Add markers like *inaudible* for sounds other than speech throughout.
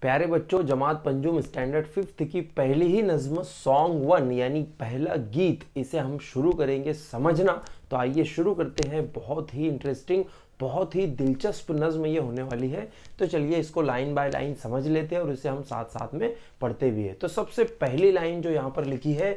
प्यारे बच्चों जमात पंजुम standard fifth की पहली ही नज्म सॉन्ग वन यानी पहला गीत इसे हम शुरू करेंगे समझना तो आइए शुरू करते हैं बहुत ही इंटरेस्टिंग बहुत ही दिलचस्प नज्म ये होने वाली है तो चलिए इसको लाइन बाय लाइन समझ लेते हैं और इसे हम साथ साथ में पढ़ते भी है तो सबसे पहली लाइन जो यहाँ पर लिखी है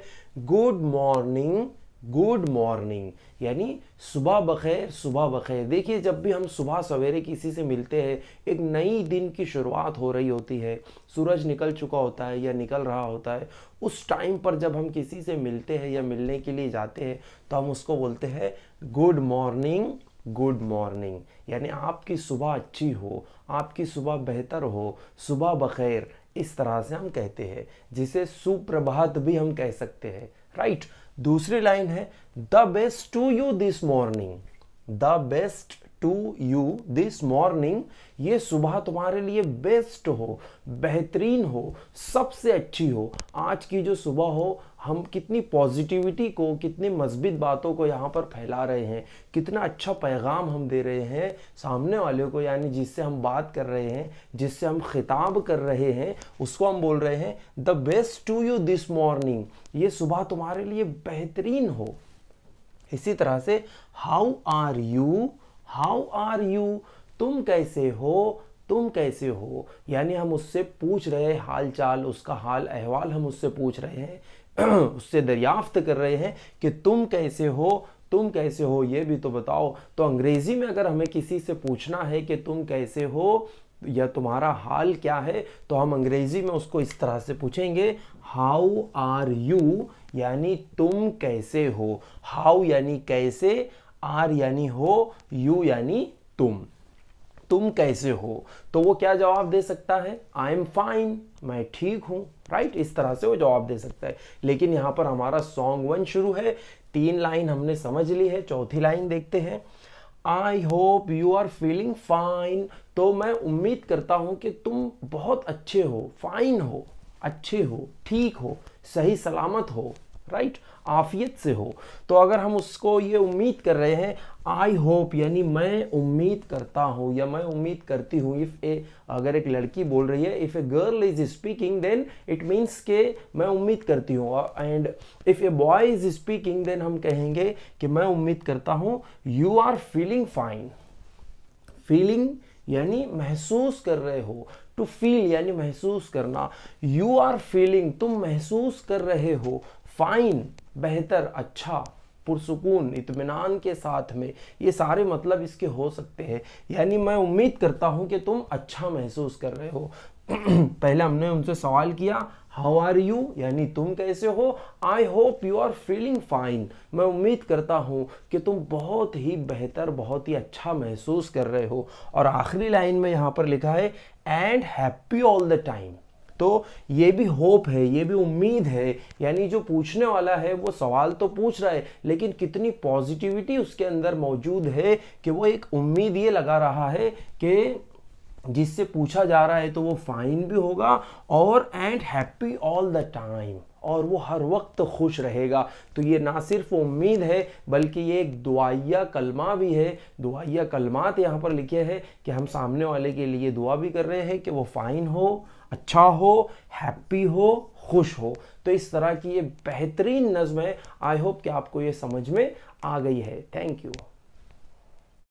गुड मॉर्निंग गुड मॉर्निंग यानी सुबह बखैर सुबह बखैर देखिए जब भी हम सुबह सवेरे किसी से मिलते हैं एक नई दिन की शुरुआत हो रही होती है सूरज निकल चुका होता है या निकल रहा होता है उस टाइम पर जब हम किसी से मिलते हैं या मिलने के लिए जाते हैं तो हम उसको बोलते हैं गुड मॉर्निंग गुड मॉर्निंग यानी आपकी सुबह अच्छी हो आपकी सुबह बेहतर हो सुबह बखैर इस तरह से हम कहते हैं जिसे सुप्रभात भी हम कह सकते हैं राइट दूसरी लाइन है the best to you this morning the best to you this morning ये सुबह तुम्हारे लिए बेस्ट हो बेहतरीन हो सबसे अच्छी हो आज की जो सुबह हो हम कितनी पॉजिटिविटी को कितनी मजबूत बातों को यहाँ पर फैला रहे हैं कितना अच्छा पैगाम हम दे रहे हैं सामने वाले को यानी जिससे हम बात कर रहे हैं जिससे हम खिताब कर रहे हैं उसको हम बोल रहे हैं the best to you this morning ये सुबह तुम्हारे लिए बेहतरीन हो इसी तरह से how are you how are you तुम कैसे हो तुम कैसे हो यानी हम उससे पूछ रहे हैं हाल चाल उसका हाल अहवाल हम उससे पूछ रहे हैं *clears throat* उससे दरियाफ्त कर रहे हैं कि तुम कैसे हो तुम कैसे हो ये भी तो बताओ तो अंग्रेज़ी में अगर हमें किसी से पूछना है कि तुम कैसे हो या तुम्हारा हाल क्या है तो हम अंग्रेज़ी में उसको इस तरह से पूछेंगे हाउ आर यू यानी तुम कैसे हो हाउ यानी कैसे आर यानी हो यू यानी तुम तुम कैसे हो तो वो क्या जवाब दे सकता है आई एम फाइन मैं ठीक हूँ राइट इस तरह से वो जवाब दे सकता है लेकिन यहाँ पर हमारा सॉन्ग वन शुरू है तीन लाइन हमने समझ ली है चौथी लाइन देखते हैं I hope you are feeling fine तो मैं उम्मीद करता हूं कि तुम बहुत अच्छे हो फाइन हो अच्छे हो ठीक हो सही सलामत हो राइट आफियत से हो तो अगर हम उसको ये उम्मीद कर रहे हैं आई होप यानी मैं उम्मीद करता हूँ या मैं उम्मीद करती हूँ इफ़ ए अगर एक लड़की बोल रही है if a girl is speaking then it means के मैं उम्मीद करती हूँ and if a boy is speaking then हम कहेंगे कि मैं उम्मीद करता हूँ you are feeling fine feeling यानी महसूस कर रहे हो टू फील यानी महसूस करना यू आर फीलिंग तुम महसूस कर रहे हो फाइन बेहतर अच्छा पुरसकून इतमान के साथ में ये सारे मतलब इसके हो सकते हैं यानी मैं उम्मीद करता हूँ कि तुम अच्छा महसूस कर रहे हो *clears throat* पहले हमने उनसे सवाल किया हाउ आर यू यानी तुम कैसे हो I hope you are feeling fine मैं उम्मीद करता हूँ कि तुम बहुत ही बेहतर बहुत ही अच्छा महसूस कर रहे हो और आखिरी लाइन में यहाँ पर लिखा है and happy all the time तो ये भी होप है ये भी उम्मीद है यानी जो पूछने वाला है वो सवाल तो पूछ रहा है लेकिन कितनी पॉजिटिविटी उसके अंदर मौजूद है कि वो एक उम्मीद ये लगा रहा है कि जिससे पूछा जा रहा है तो वो फाइन भी होगा और and happy all the time और वो हर वक्त खुश रहेगा तो ये ना सिर्फ उम्मीद है बल्कि ये एक दुआया कलमा भी है दुआया कलमात यहाँ पर लिखे हैं कि हम सामने वाले के लिए दुआ भी कर रहे हैं कि वो फाइन हो अच्छा हो हैप्पी हो खुश हो तो इस तरह की ये बेहतरीन नज़म है आई होप कि आपको ये समझ में आ गई है थैंक यू